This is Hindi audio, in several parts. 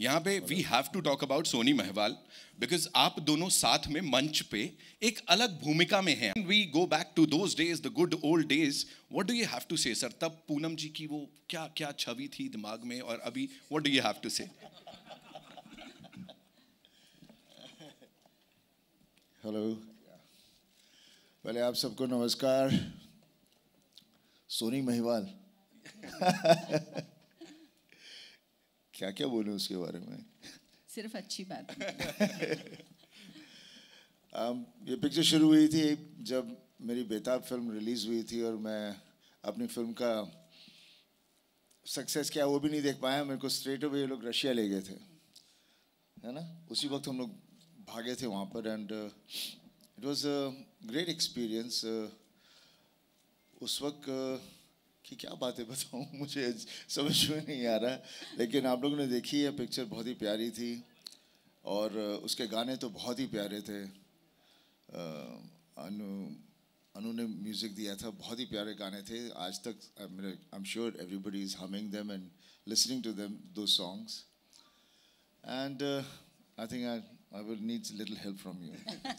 यहाँ पे we have to talk about Soni Mahiwal because आप दोनों साथ में मंच पे एक अलग भूमिका में हैं we go back to those days the good old days what do you have to say sir तब पूनम जी की वो क्या क्या छवि थी दिमाग में और अभी what do you have to say hello पहले आप सबको नमस्कार सोनी महिवाल क्या क्या बोले उसके बारे में सिर्फ अच्छी बात um, ये पिक्चर शुरू हुई थी जब मेरी बेताब फिल्म रिलीज़ हुई थी और मैं अपनी फिल्म का सक्सेस क्या वो भी नहीं देख पाया मेरे को स्ट्रेट अवे ये लोग रशिया ले गए थे है ना उसी वक्त हम लोग भागे थे वहाँ पर and it was great experience उस वक्त uh, कि क्या बातें बताऊँ मुझे समझ में नहीं आ रहा लेकिन आप लोगों ने देखी है पिक्चर बहुत ही प्यारी थी और उसके गाने तो बहुत ही प्यारे थे अनु अनु ने म्यूज़िक दिया था बहुत ही प्यारे गाने थे आज तक I am sure everybody is humming them and listening to them दो songs and I think I I will need little help from you.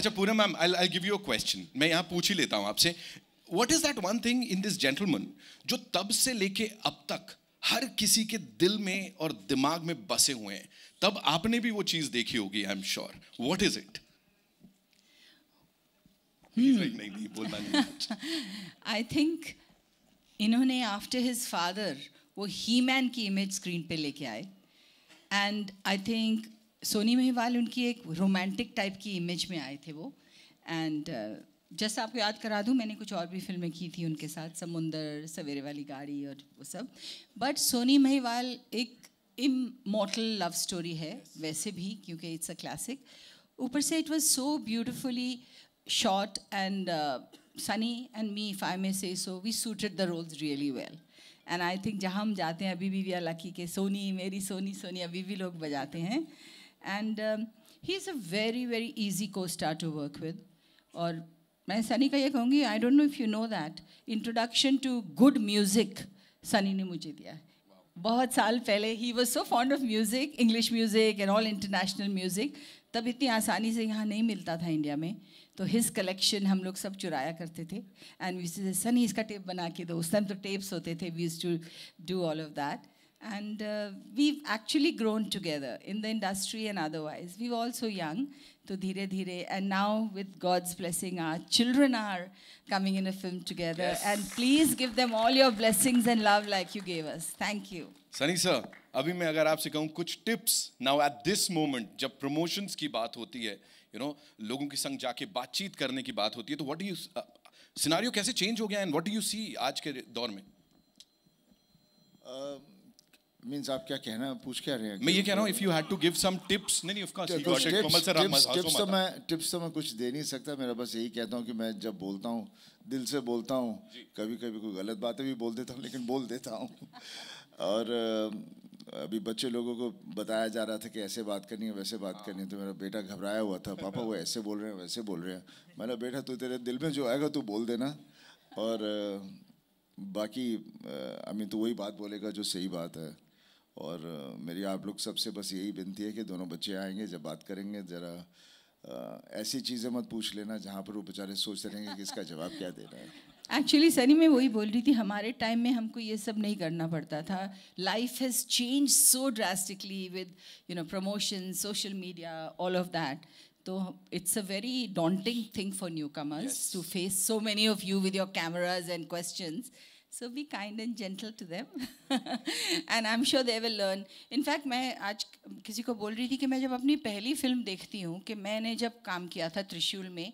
अच्छा पूरा ma'am I I give you a question मैं यहाँ पूछ ही लेता हूँ आपसे what is that one thing in this gentleman जो तब से लेके अब तक हर किसी के दिल में और दिमाग में बसे हुए हैं तब आपने भी वो चीज देखी होगी I am sure what is it I think इन्होंने आफ्टर हिज फादर वो ही मैन की इमेज स्क्रीन पे लेके आए and I think Soni Mahiwal उनकी एक रोमांटिक टाइप की इमेज में आए थे वो एंड जैसा आपको याद करा दूं मैंने कुछ और भी फिल्में की थी उनके साथ समुंदर सवेरे वाली गाड़ी और वो सब बट सोनी महिवाल एक इमोटल लव स्टोरी है वैसे भी क्योंकि इट्स अ क्लासिक ऊपर से it was so beautifully short and Sunny and me if I may say so we suited the roles really well and I think जहाँ हम जाते हैं अभी भी वी आर लकी के सोनी मेरी सोनी सोनी अभी भी लोग बजाते हैं and he is a very very easy co-star to work with और मैं सनी का ये कहूँगी I don't know if you know that introduction to good music Sunny ने मुझे दिया है बहुत साल पहले he was so fond of music English music and all international music तब इतनी आसानी से यहाँ नहीं मिलता था इंडिया में तो हिज कलेक्शन हम लोग सब चुराया करते थे एंड वी सनी इसका टेप बना के दो उस टाइम तो टेप्स होते थे we to do all of that And uh, we've actually grown together in the industry and otherwise. We were also young, to Dhire Dhire. And now, with God's blessing, our children are coming in a film together. Yes. And please give them all your blessings and love like you gave us. Thank you. Sunny sir, अभी मैं अगर आपसे कहूँ कुछ tips now at this moment, जब promotions की बात होती है यू you नो know, लोगों के संग जाके बातचीत करने की बात what do you what do you scenario कैसे चेंज हो गया and what do you see आज के दौर में uh, means आप क्या कहना पूछ kya रहे हैं main ye keh raha hu if you had to give some tips nahi of course you तो got it komal sir आप मत टिप्स तो मैं टिप्स तो मैं कुछ दे नहीं सकता मेरा बस यही कहता हूँ कि मैं जब बोलता हूँ दिल से बोलता हूँ कभी कभी कोई गलत बातें भी बोल देता हूँ लेकिन बोल देता हूँ और अभी बच्चे लोगों को बताया जा रहा था कि ऐसे बात करनी है वैसे बात करनी है तो मेरा बेटा घबराया हुआ था पापा वो ऐसे बोल रहे हैं वैसे बोल रहे हैं मैंने बेटा तू तेरे दिल में जो आएगा तू बोल देना और बाकी अमीन तो वही बात बोलेगा जो सही बात है और मेरी आप लोग सबसे बस यही विनती है कि दोनों बच्चे आएंगे जब बात करेंगे ज़रा ऐसी चीज़ें मत पूछ लेना जहाँ पर वो बेचारे सोच रहेंगे कि इसका जवाब क्या दे रहे है एक्चुअली सनी मैं वही बोल रही थी हमारे टाइम में हमको ये सब नहीं करना पड़ता था life has change so drastically with you know promotion social media all of that तो it's a very daunting thing for newcomers to face so many of you with your cameras and questions So be kind and gentle to them. and I'm sure they will learn. In fact, मैं आज किसी को बोल रही थी कि मैं जब अपनी पहली फिल्म देखती हूँ कि मैंने जब काम किया था त्रिशूल में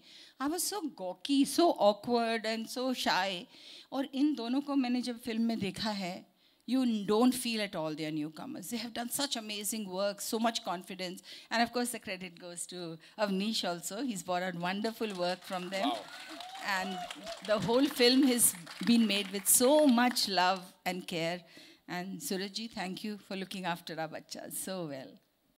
I so so gawky so awkward and so shy और इन दोनों को मैंने जब फिल्म में देखा है you don't feel at all they are newcomers. They have done such amazing work, so much confidence. And of course, the credit goes to Avnish also. He's brought out wonderful work from them. Wow and the whole film has been made with so much love and care. And Surajji, thank you for looking after our bachas so well.